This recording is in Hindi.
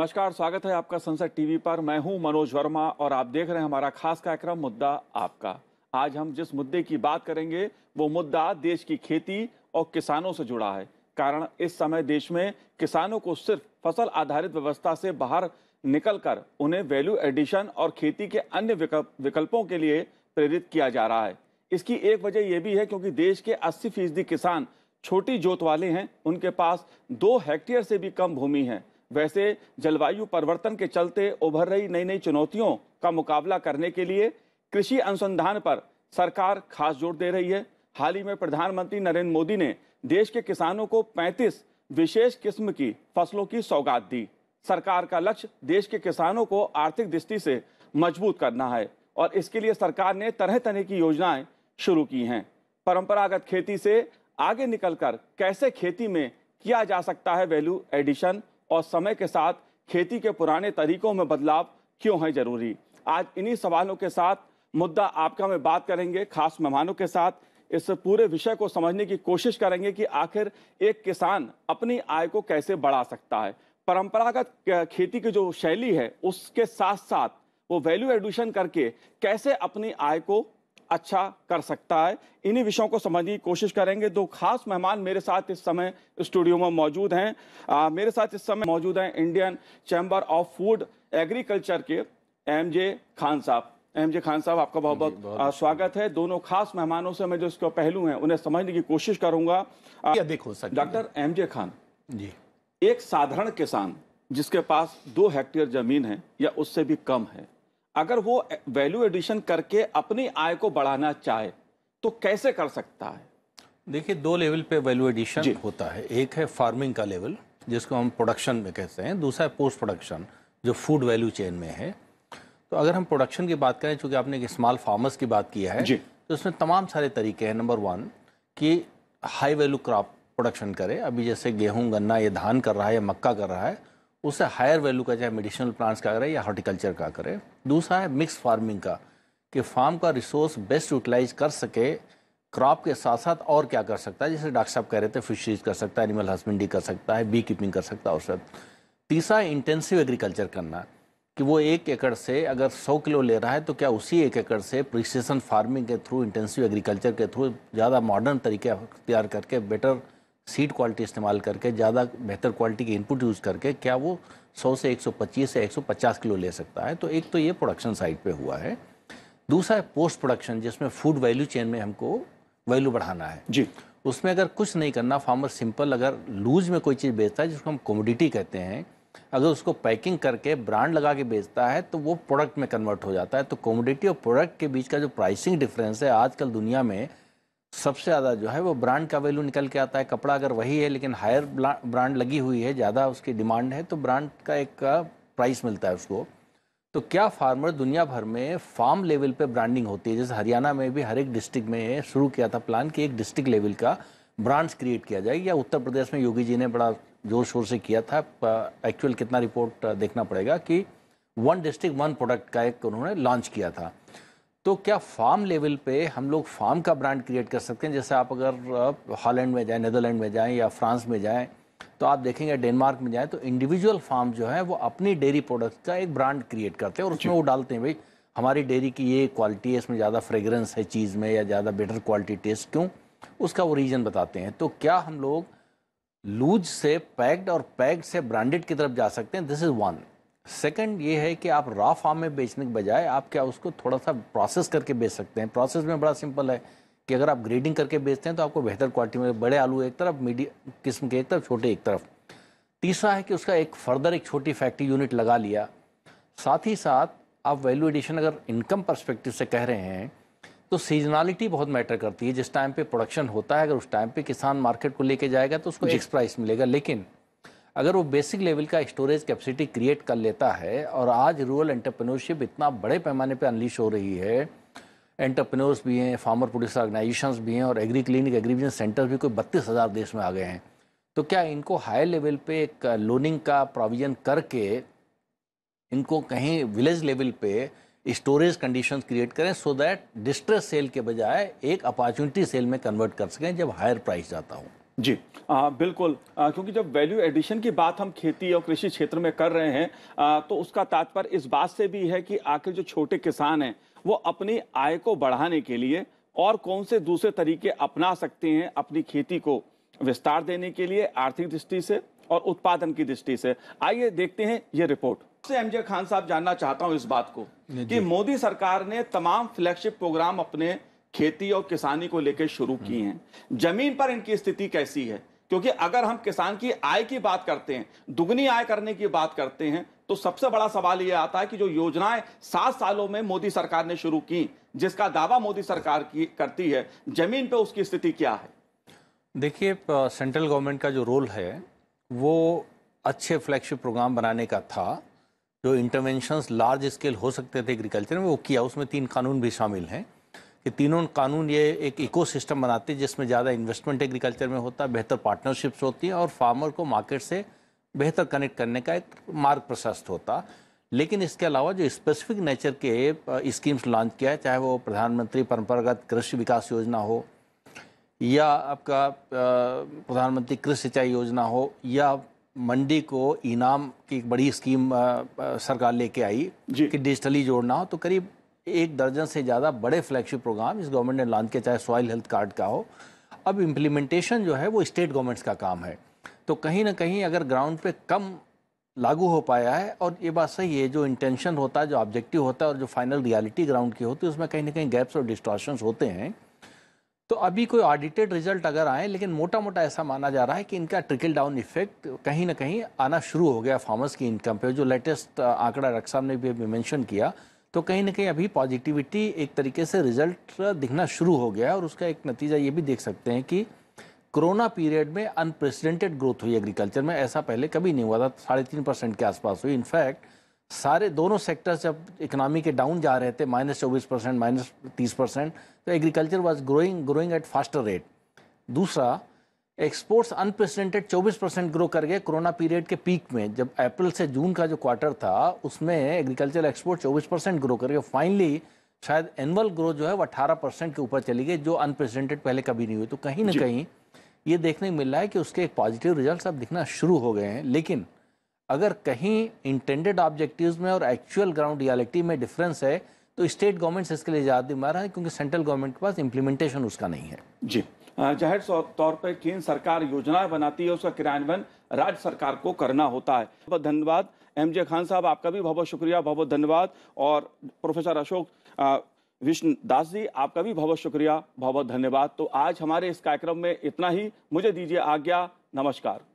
नमस्कार स्वागत है आपका संसद टीवी पर मैं हूं मनोज वर्मा और आप देख रहे हैं हमारा खास कार्यक्रम मुद्दा आपका आज हम जिस मुद्दे की बात करेंगे वो मुद्दा देश की खेती और किसानों से जुड़ा है कारण इस समय देश में किसानों को सिर्फ फसल आधारित व्यवस्था से बाहर निकलकर उन्हें वैल्यू एडिशन और खेती के अन्य विकल्प, विकल्पों के लिए प्रेरित किया जा रहा है इसकी एक वजह यह भी है क्योंकि देश के अस्सी फीसदी किसान छोटी जोत वाले हैं उनके पास दो हेक्टेयर से भी कम भूमि है वैसे जलवायु परिवर्तन के चलते उभर रही नई नई चुनौतियों का मुकाबला करने के लिए कृषि अनुसंधान पर सरकार खास जोर दे रही है हाल ही में प्रधानमंत्री नरेंद्र मोदी ने देश के किसानों को 35 विशेष किस्म की फसलों की सौगात दी सरकार का लक्ष्य देश के किसानों को आर्थिक दृष्टि से मजबूत करना है और इसके लिए सरकार ने तरह तरह की योजनाएं शुरू की हैं परंपरागत खेती से आगे निकलकर कैसे खेती में किया जा सकता है वैल्यू एडिशन और समय के साथ खेती के पुराने तरीकों में बदलाव क्यों है जरूरी आज इन्हीं सवालों के साथ मुद्दा आपका में बात करेंगे खास मेहमानों के साथ इस पूरे विषय को समझने की कोशिश करेंगे कि आखिर एक किसान अपनी आय को कैसे बढ़ा सकता है परंपरागत खेती की जो शैली है उसके साथ साथ वो वैल्यू एडिशन करके कैसे अपनी आय को अच्छा कर सकता है इन्हीं विषयों को समझने की कोशिश करेंगे दो खास मेहमान मेरे साथ इस समय स्टूडियो में मौजूद हैं आ, मेरे साथ इस समय मौजूद हैं Indian chamber of food agriculture के एम जे खान साहब एम जे खान साहब आपका बहुत बहुत स्वागत है दोनों खास मेहमानों से मैं जो इसका पहलू हैं उन्हें समझने की कोशिश करूंगा देखो doctor M J Khan ji एक साधारण किसान जिसके पास दो हेक्टेयर जमीन है या उससे भी कम है अगर वो वैल्यू एडिशन करके अपनी आय को बढ़ाना चाहे तो कैसे कर सकता है देखिए दो लेवल पे वैल्यू एडिशन होता है एक है फार्मिंग का लेवल जिसको हम प्रोडक्शन में कहते हैं दूसरा है पोस्ट प्रोडक्शन जो फूड वैल्यू चेन में है तो अगर हम प्रोडक्शन की बात करें चूँकि आपने एक स्मॉल फार्मर्स की बात किया है तो उसमें तमाम सारे तरीके हैं नंबर वन कि हाई वैल्यू क्रॉप प्रोडक्शन करें अभी जैसे गेहूँ गन्ना ये धान कर रहा है या मक्का कर रहा है उससे हायर वैल्यू का चाहे मेडिसिनल प्लांट्स का करें या हॉर्टिकल्चर का करें दूसरा है मिक्स फार्मिंग का कि फार्म का रिसोर्स बेस्ट यूटिलाइज कर सके क्रॉप के साथ साथ और क्या कर सकता है जैसे डॉक्टर साहब कह रहे थे फिशरीज कर सकता है एनिमल हस्बेंड्री कर सकता है बी कीपिंग कर सकता है औसत तीसरा इंटेंसिव एग्रीकल्चर करना कि वो एक एकड़ से अगर सौ किलो ले रहा है तो क्या उसी एक एकड़ से प्रिसीजन फार्मिंग के थ्रू इंटेंसिव एग्रीकल्चर के थ्रू ज़्यादा मॉडर्न तरीके अख्तियार करके बेटर सीड क्वालिटी इस्तेमाल करके ज़्यादा बेहतर क्वालिटी के इनपुट यूज़ करके क्या वो 100 से 125 से 150 किलो ले सकता है तो एक तो ये प्रोडक्शन साइड पे हुआ है दूसरा है पोस्ट प्रोडक्शन जिसमें फूड वैल्यू चेन में हमको वैल्यू बढ़ाना है जी उसमें अगर कुछ नहीं करना फार्मर सिंपल अगर लूज में कोई चीज़ बेचता है जिसको हम कॉमोडिटी कहते हैं अगर उसको पैकिंग करके ब्रांड लगा के बेचता है तो वो प्रोडक्ट में कन्वर्ट हो जाता है तो कॉमोडिटी और प्रोडक्ट के बीच का जो प्राइसिंग डिफरेंस है आजकल दुनिया में सबसे ज़्यादा जो है वो ब्रांड का वैल्यू निकल के आता है कपड़ा अगर वही है लेकिन हायर ब्रांड लगी हुई है ज़्यादा उसकी डिमांड है तो ब्रांड का एक प्राइस मिलता है उसको तो क्या फार्मर दुनिया भर में फार्म लेवल पे ब्रांडिंग होती है जैसे हरियाणा में भी हर एक डिस्ट्रिक्ट में शुरू किया था प्लान कि एक डिस्ट्रिक्ट लेवल का ब्रांड्स क्रिएट किया जाए या उत्तर प्रदेश में योगी जी ने बड़ा जोर शोर से किया था एक्चुअल कितना रिपोर्ट देखना पड़ेगा कि वन डिस्ट्रिक्ट वन प्रोडक्ट का एक उन्होंने लॉन्च किया था तो क्या फार्म लेवल पे हम लोग फार्म का ब्रांड क्रिएट कर सकते हैं जैसे आप अगर हॉलैंड में जाएं नदरलैंड में जाएं या फ्रांस में जाएं तो आप देखेंगे डेनमार्क में जाएं तो इंडिविजुअल फार्म जो है वो अपनी डेयरी प्रोडक्ट का एक ब्रांड क्रिएट करते हैं और उसमें वो डालते हैं भाई हमारी डेयरी की ये क्वालिटी है इसमें ज़्यादा फ्रेगरेंस है चीज़ में या ज़्यादा बेटर क्वालिटी टेस्ट क्यों उसका वो रीज़न बताते हैं तो क्या हम लोग लूज से पैक्ड और पैक्ड से ब्रांडेड की तरफ जा सकते हैं दिस इज़ वन सेकंड ये है कि आप रॉ फॉर्म में बेचने के बजाय आप क्या उसको थोड़ा सा प्रोसेस करके बेच सकते हैं प्रोसेस में बड़ा सिंपल है कि अगर आप ग्रेडिंग करके बेचते हैं तो आपको बेहतर क्वालिटी में बड़े आलू एक तरफ मीडियम किस्म के एक तरफ छोटे एक तरफ तीसरा है कि उसका एक फर्दर एक छोटी फैक्ट्री यूनिट लगा लिया साथ ही साथ आप वैल्यू एडिशन अगर इनकम परस्पेक्टिव से कह रहे हैं तो सीजनलिटी बहुत मैटर करती है जिस टाइम पे प्रोडक्शन होता है अगर उस टाइम पे किसान मार्केट को लेके जाएगा तो उसको एक्स प्राइस मिलेगा लेकिन अगर वो बेसिक लेवल का स्टोरेज कैपेसिटी क्रिएट कर लेता है और आज रूरल एंटरप्रेन्योरशिप इतना बड़े पैमाने पे अनलिश हो रही है एंटरप्रेन्योर्स भी हैं फार्मर प्रोड्यूसर ऑर्गेनाइजेशंस भी हैं और एग्री क्लिनिक एग्रीविजन सेंटर भी कोई बत्तीस हज़ार देश में आ गए हैं तो क्या इनको हाई लेवल पे एक लोनिंग का प्रोविज़न करके इनको कहीं विलेज लेवल पर स्टोरेज कंडीशंस क्रिएट करें सो दैट डिस्ट्रेस सेल के बजाय एक अपॉर्चुनिटी सेल में कन्वर्ट कर सकें जब हायर प्राइस जाता हूँ जी आ, बिल्कुल आ, क्योंकि जब वैल्यू एडिशन की बात हम खेती और कृषि क्षेत्र में कर रहे हैं आ, तो उसका तात्पर्य इस बात से भी है कि आखिर जो छोटे किसान हैं वो अपनी आय को बढ़ाने के लिए और कौन से दूसरे तरीके अपना सकते हैं अपनी खेती को विस्तार देने के लिए आर्थिक दृष्टि से और उत्पादन की दृष्टि से आइए देखते हैं ये रिपोर्ट से एमजे खान साहब जानना चाहता हूं इस बात को कि मोदी सरकार ने तमाम फ्लैगशिप प्रोग्राम अपने खेती और किसानी को लेकर शुरू की हम्म। हैं जमीन पर इनकी स्थिति कैसी है क्योंकि अगर हम किसान की आय की बात करते हैं दुगनी आय करने की बात करते हैं तो सबसे बड़ा सवाल यह आता है कि जो योजनाएं सात सालों में मोदी सरकार ने शुरू की जिसका दावा मोदी सरकार की करती है जमीन पे उसकी स्थिति क्या है देखिए सेंट्रल गवर्नमेंट का जो रोल है वो अच्छे फ्लैगशिप प्रोग्राम बनाने का था जो इंटरवेंशंस लार्ज स्केल हो सकते थे एग्रीकल्चर में वो किया उसमें तीन कानून भी शामिल हैं कि तीनों कानून ये एक सिस्टम बनाते हैं जिसमें ज़्यादा इन्वेस्टमेंट एग्रीकल्चर में होता है बेहतर पार्टनरशिप्स होती हैं और फार्मर को मार्केट से बेहतर कनेक्ट करने का एक मार्ग प्रशस्त होता लेकिन इसके अलावा जो स्पेसिफिक नेचर के स्कीम्स लॉन्च किया है चाहे वो प्रधानमंत्री परंपरागत कृषि विकास योजना हो या आपका प्रधानमंत्री कृषि सिंचाई योजना हो या मंडी को इनाम की एक बड़ी स्कीम सरकार लेके आई कि डिजिटली जोड़ना हो तो करीब एक दर्जन से ज़्यादा बड़े फ्लैगशिप प्रोग्राम इस गवर्नमेंट ने लॉन्च किया चाहे सॉइल हेल्थ कार्ड का हो अब इम्प्लीमेंटेशन जो है वो स्टेट गवर्नमेंट्स का काम है तो कहीं ना कहीं अगर ग्राउंड पे कम लागू हो पाया है और ये बात सही है जो इंटेंशन होता है जो ऑब्जेक्टिव होता है और जो फाइनल रियलिटी ग्राउंड की होती है उसमें कहीं ना कहीं गैप्स और डिस्ट्रॉशंस होते हैं तो अभी कोई ऑडिटेड रिजल्ट अगर आए लेकिन मोटा मोटा ऐसा माना जा रहा है कि इनका ट्रिकल डाउन इफेक्ट कहीं ना कहीं आना शुरू हो गया फार्मर्स की इनकम पे जो लेटेस्ट आंकड़ा रक्षा ने भी मैंशन किया तो कहीं ना कहीं अभी पॉजिटिविटी एक तरीके से रिजल्ट दिखना शुरू हो गया और उसका एक नतीजा ये भी देख सकते हैं कि कोरोना पीरियड में अनप्रेसिडेंटेड ग्रोथ हुई एग्रीकल्चर में ऐसा पहले कभी नहीं हुआ था साढ़े तीन परसेंट के आसपास हुई इनफैक्ट सारे दोनों सेक्टर्स जब इकोनॉमी के डाउन जा रहे थे माइनस चौबीस परसेंट माइनस तीस परसेंट तो agriculture was growing growing at faster rate दूसरा एक्सपोर्ट्स अनप्रेसिडेंटेड 24 परसेंट ग्रो कर गए कोरोना पीरियड के पीक में जब अप्रैल से जून का जो क्वार्टर था उसमें एग्रीकल्चर एक्सपोर्ट 24 परसेंट ग्रो कर गए फाइनली शायद एनुअल ग्रोथ जो है वो अट्ठारह परसेंट के ऊपर चली गई जो अनप्रेसिडेंटेड पहले कभी नहीं हुई तो कहीं ना कहीं ये देखने को मिल रहा है कि उसके एक पॉजिटिव रिजल्ट अब दिखना शुरू हो गए हैं लेकिन अगर कहीं इंटेंडेड ऑब्जेक्टिव में और एक्चुअल ग्राउंड रियालिटी में डिफरेंस है तो स्टेट गवर्नमेंट्स इसके लिए ज़्यादा दिमाग है क्योंकि सेंट्रल गवर्नमेंट के पास इम्प्लीमेंटेशन उसका नहीं है जी जाहिर तौर पर केंद्र सरकार योजनाएं बनाती है उसका क्रियान्वयन राज्य सरकार को करना होता है बहुत धन्यवाद एम जे खान साहब आपका भी बहुत बहुत शुक्रिया बहुत बहुत धन्यवाद और प्रोफेसर अशोक विष्णु दास जी आपका भी बहुत बहुत शुक्रिया बहुत बहुत धन्यवाद तो आज हमारे इस कार्यक्रम में इतना ही मुझे दीजिए आज्ञा नमस्कार